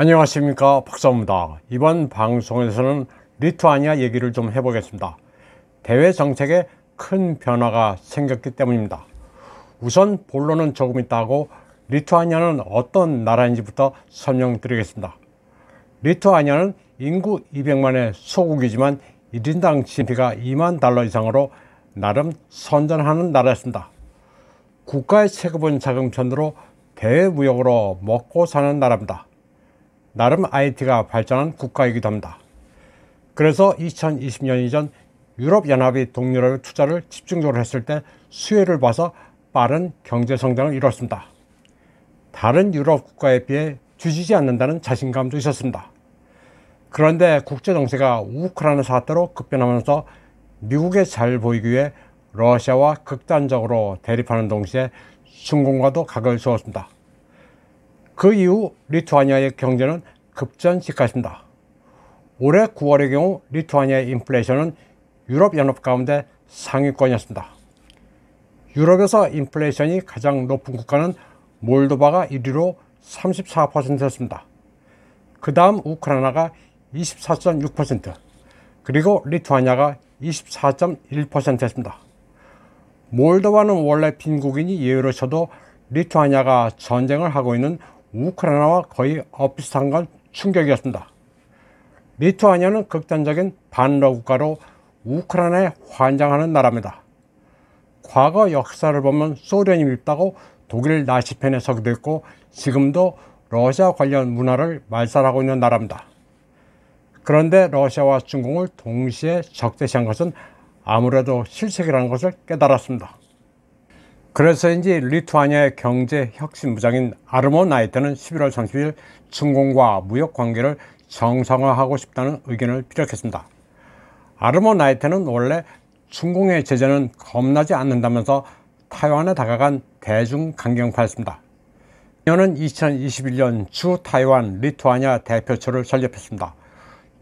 안녕하십니까 박사입니다 이번 방송에서는 리투아니아 얘기를 좀 해보겠습니다 대외 정책에 큰 변화가 생겼기 때문입니다 우선 본론은 조금 있다고 리투아니아는 어떤 나라인지부터 설명드리겠습니다 리투아니아는 인구 200만의 소국이지만 1인당 GDP가 2만 달러 이상으로 나름 선전하는 나라였습니다 국가의 세금은 자금편으로 대외무역으로 먹고 사는 나라입니다 나름 IT가 발전한 국가이기도 합니다. 그래서 2020년 이전 유럽연합이 동유럽의 투자를 집중적으로 했을 때 수혜를 봐서 빠른 경제성장을 이뤘습니다. 다른 유럽 국가에 비해 뒤지지 않는다는 자신감도 있었습니다. 그런데 국제정세가 우크라이나 사태로 급변하면서 미국에 잘 보이기 위해 러시아와 극단적으로 대립하는 동시에 중공과도 각을 세웠습니다. 그 이후 리투아니아의 경제는 급전직하십니다. 올해 9월의 경우 리투아니아의 인플레이션은 유럽연합 가운데 상위권이었습니다. 유럽에서 인플레이션이 가장 높은 국가는 몰도바가 1위로 34%였습니다. 그 다음 우크라이나가 24.6% 그리고 리투아니아가 24.1%였습니다. 몰도바는 원래 빈국인이 예외로 쳐도 리투아니아가 전쟁을 하고 있는 우크라이나와 거의 엇비슷한 건 충격이었습니다. 리투아니아는 극단적인 반러 국가로 우크라이나에 환장하는 나라입니다. 과거 역사를 보면 소련이 밉다고 독일 나치편에 서기도 했고 지금도 러시아 관련 문화를 말살하고 있는 나라입니다. 그런데 러시아와 중국을 동시에 적대시한 것은 아무래도 실책이라는 것을 깨달았습니다. 그래서인지 리투아니아의 경제혁신부장인 아르모 나이트는 11월 30일 중공과 무역관계를 정상화하고 싶다는 의견을 피력했습니다. 아르모 나이트는 원래 중공의 제재는 겁나지 않는다면서 타이완에 다가간 대중강경파였습니다. 그녀는 2021년 주 타이완 리투아니아 대표처를 설립했습니다.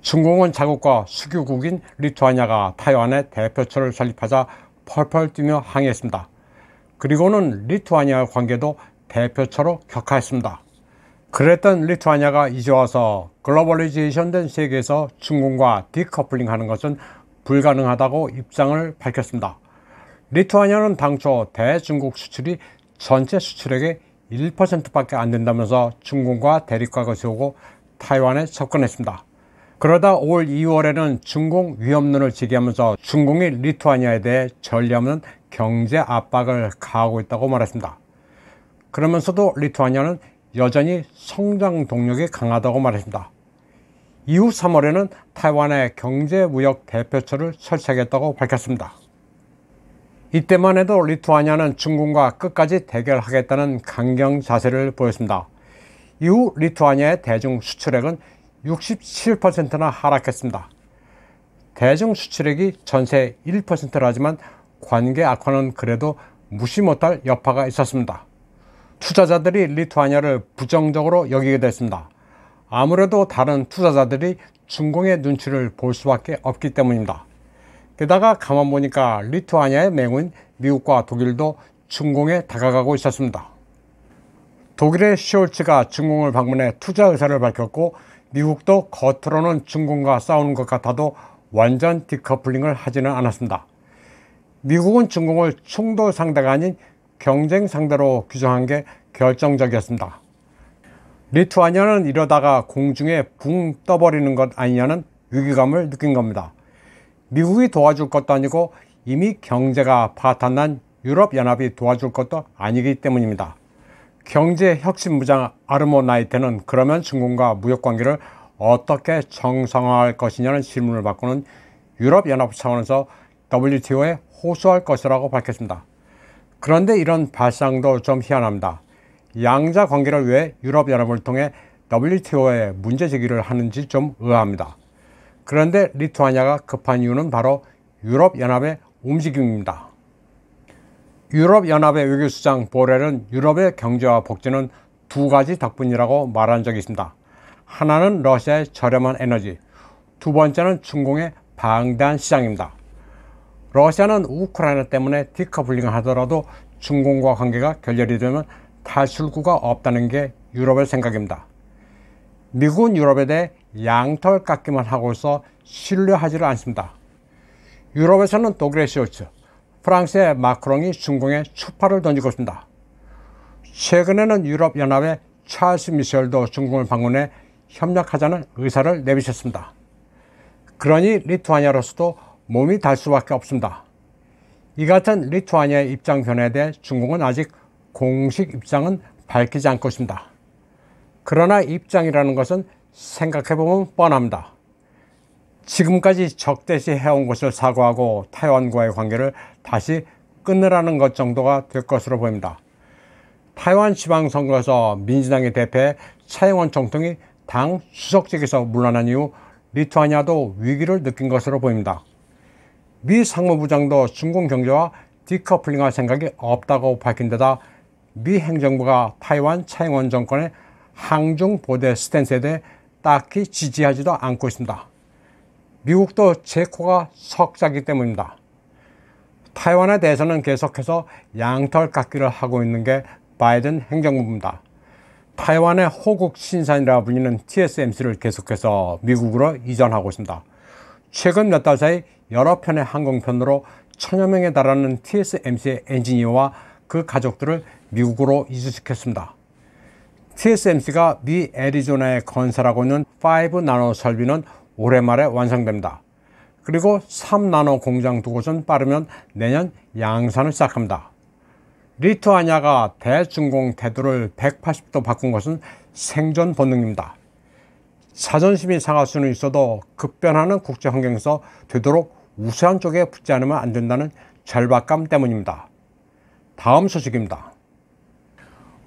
중공은 자국과 수교국인 리투아니아가 타이완의 대표처를 설립하자 펄펄 뛰며 항의했습니다. 그리고는 리투아니아의 관계도 대표처로 격하였습니다 그랬던 리투아니아가 이제 와서 글로벌리제이션된 세계에서 중국과 디커플링하는 것은 불가능하다고 입장을 밝혔습니다. 리투아니아는 당초 대중국 수출이 전체 수출액의 1%밖에 안 된다면서 중국과 대립각을 세우고 타이완에 접근했습니다. 그러다 올 2월에는 중공 위협론을 제기하면서 중공이 리투아니아에 대해 전례없는 경제 압박을 가하고 있다고 말했습니다. 그러면서도 리투아니아는 여전히 성장 동력이 강하다고 말했습니다. 이후 3월에는 타이완의 경제무역 대표처를 설치하겠다고 밝혔습니다. 이때만 해도 리투아니아는 중국과 끝까지 대결하겠다는 강경 자세를 보였습니다. 이후 리투아니아의 대중 수출액은 67%나 하락했습니다. 대중 수출액이 전세 1%라지만 관계 악화는 그래도 무시 못할 여파가 있었습니다. 투자자들이 리투아니아를 부정적으로 여기게 됐습니다. 아무래도 다른 투자자들이 중공의 눈치를 볼 수밖에 없기 때문입니다. 게다가 가만 보니까 리투아니아의 맹인 미국과 독일도 중공에 다가가고 있었습니다. 독일의 쇼츠가 중국을 방문해 투자 의사를 밝혔고 미국도 겉으로는 중국과 싸우는 것 같아도 완전 디커플링을 하지는 않았습니다. 미국은 중국을 충돌 상대가 아닌 경쟁 상대로 규정한 게 결정적이었습니다. 리투아니아는 이러다가 공중에 붕 떠버리는 것 아니냐는 위기감을 느낀 겁니다. 미국이 도와줄 것도 아니고 이미 경제가 파탄난 유럽연합이 도와줄 것도 아니기 때문입니다. 경제혁신무장 아르모나이테는 그러면 중국과 무역관계를 어떻게 정상화할 것이냐는 질문을 받고는 유럽연합 차원에서 WTO에 호소할 것이라고 밝혔습니다. 그런데 이런 발상도 좀 희한합니다. 양자 관계를 위해 유럽연합을 통해 WTO에 문제 제기를 하는지 좀 의아합니다. 그런데 리투아니아가 급한 이유는 바로 유럽연합의 움직임입니다. 유럽연합의 외교수장 보렐은 유럽의 경제와 복지는 두 가지 덕분이라고 말한 적이 있습니다. 하나는 러시아의 저렴한 에너지, 두 번째는 중공의 방대한 시장입니다. 러시아는 우크라이나 때문에 디커블링을 하더라도 중공과 관계가 결렬이 되면 탈출구가 없다는 게 유럽의 생각입니다. 미국은 유럽에 대해 양털 깎기만 하고 있어 신뢰하지를 않습니다. 유럽에서는 독일의 쇼츠, 프랑스의 마크롱이 중공에 추파를 던지고 있습니다. 최근에는 유럽연합의 찰스 미셸도 중공을 방문해 협력하자는 의사를 내비쳤습니다. 그러니 리투아니아로서도 몸이 달 수밖에 없습니다. 이 같은 리투아니아의 입장 변화에 대해 중국은 아직 공식 입장은 밝히지 않고 있습니다. 그러나 입장이라는 것은 생각해보면 뻔합니다. 지금까지 적대시 해온 것을 사과하고 타이완과의 관계를 다시 끊으라는 것 정도가 될 것으로 보입니다. 타이완 지방선거에서 민주당의 대패 차영원 총통이당 수석직에서 물러난 이후 리투아니아도 위기를 느낀 것으로 보입니다. 미 상무부장도 중국 경제와 디커플링할 생각이 없다고 밝힌 데다 미 행정부가 타이완 차영원 정권의 항중 보대 스탠스에 대해 딱히 지지하지도 않고 있습니다. 미국도 체코가 석자기 때문입니다. 타이완에 대해서는 계속해서 양털 깎기를 하고 있는 게 바이든 행정부입니다. 타이완의 호국 신산이라 불리는 TSMC를 계속해서 미국으로 이전하고 있습니다. 최근 몇 달 사이 여러 편의 항공편으로 천여 명에 달하는 TSMC의 엔지니어와 그 가족들을 미국으로 이주시켰습니다. TSMC가 미 애리조나에 건설하고 있는 5나노 설비는 올해 말에 완성됩니다. 그리고 3나노 공장 두 곳은 빠르면 내년 양산을 시작합니다. 리투아니아가 대중공 태도를 180도 바꾼 것은 생존 본능입니다. 사존심이 상할 수는 있어도 급변하는 국제 환경에서 되도록 우세한 쪽에 붙지 않으면 안 된다는 절박감 때문입니다. 다음 소식입니다.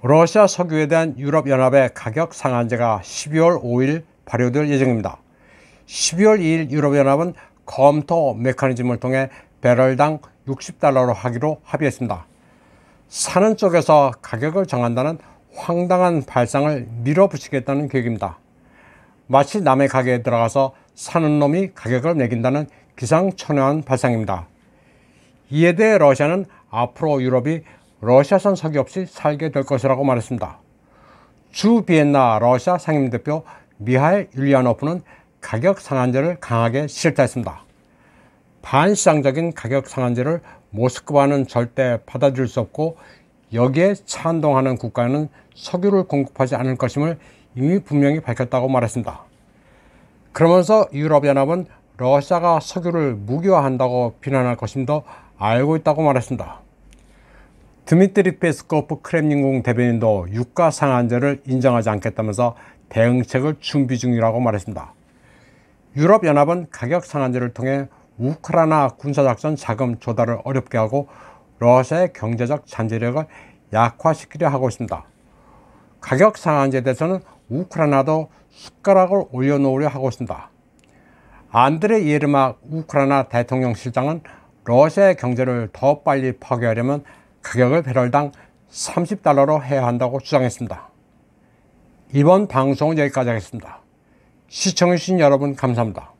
러시아 석유에 대한 유럽연합의 가격 상한제가 12월 5일 발효될 예정입니다. 12월 2일 유럽연합은 검토 메커니즘을 통해 배럴당 60달러로 하기로 합의했습니다. 사는 쪽에서 가격을 정한다는 황당한 발상을 밀어붙이겠다는 계획입니다. 마치 남의 가게에 들어가서 사는 놈이 가격을 매긴다는 기상천외한 발상입니다. 이에 대해 러시아는 앞으로 유럽이 러시아산 석유 없이 살게 될 것이라고 말했습니다. 주 비엔나 러시아 상임대표 미하일 율리아노프는 가격 상한제를 강하게 실타했습니다. 반시장적인 가격 상한제를 모스크바는 절대 받아줄수 없고 여기에 찬동하는 국가는 석유를 공급하지 않을 것임을 이미 분명히 밝혔다고 말했습니다. 그러면서 유럽연합은 러시아가 석유를 무기화한다고 비난할 것임도 알고 있다고 말했습니다. 드미트리 페스코프 크렘린궁 대변인도 유가 상한제를 인정하지 않겠다면서 대응책을 준비 중이라고 말했습니다. 유럽연합은 가격 상한제를 통해 우크라이나 군사작전 자금 조달을 어렵게 하고 러시아의 경제적 잠재력을 약화시키려 하고 있습니다. 가격 상한제에 대해서는 우크라이나도 숟가락을 올려놓으려 하고 있습니다. 안드레 예르마 우크라이나 대통령 실장은 러시아의 경제를 더 빨리 파괴하려면 가격을 배럴당 30달러로 해야 한다고 주장했습니다. 이번 방송은 여기까지 하겠습니다. 시청해주신 여러분 감사합니다.